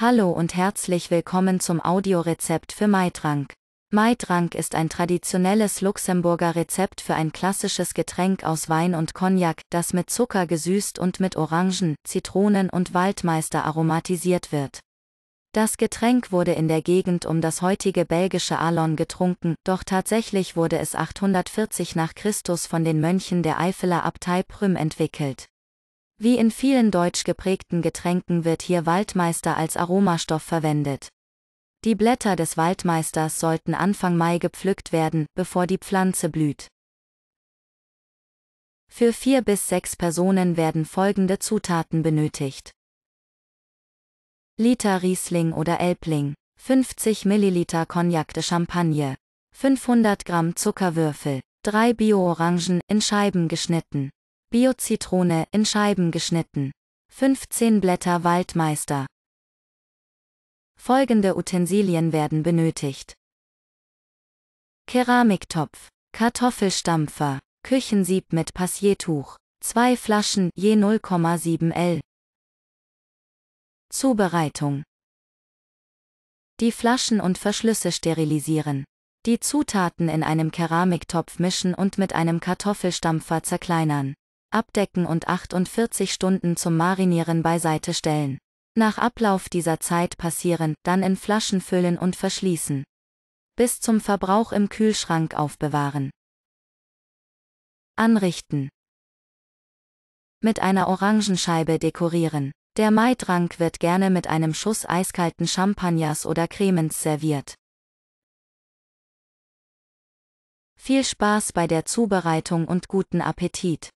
Hallo und herzlich willkommen zum Audiorezept für Maitrank. Maitrank ist ein traditionelles Luxemburger Rezept für ein klassisches Getränk aus Wein und Cognac, das mit Zucker gesüßt und mit Orangen, Zitronen und Waldmeister aromatisiert wird. Das Getränk wurde in der Gegend um das heutige belgische Alon getrunken, doch tatsächlich wurde es 840 nach Christus von den Mönchen der Eifeler Abtei Prüm entwickelt. Wie in vielen deutsch geprägten Getränken wird hier Waldmeister als Aromastoff verwendet. Die Blätter des Waldmeisters sollten Anfang Mai gepflückt werden, bevor die Pflanze blüht. Für vier bis sechs Personen werden folgende Zutaten benötigt. Liter Riesling oder Elbling, 50 Milliliter Cognac de Champagne, 500 Gramm Zuckerwürfel, 3 Bio-Orangen in Scheiben geschnitten, Biozitrone in Scheiben geschnitten. 15 Blätter Waldmeister. Folgende Utensilien werden benötigt. Keramiktopf, Kartoffelstampfer, Küchensieb mit Passiertuch, zwei Flaschen je 0,7 L. Zubereitung. Die Flaschen und Verschlüsse sterilisieren. Die Zutaten in einem Keramiktopf mischen und mit einem Kartoffelstampfer zerkleinern abdecken und 48 Stunden zum Marinieren beiseite stellen. Nach Ablauf dieser Zeit passieren, dann in Flaschen füllen und verschließen. Bis zum Verbrauch im Kühlschrank aufbewahren. Anrichten. Mit einer Orangenscheibe dekorieren. Der Maitrank wird gerne mit einem Schuss eiskalten Champagners oder Cremens serviert. Viel Spaß bei der Zubereitung und guten Appetit!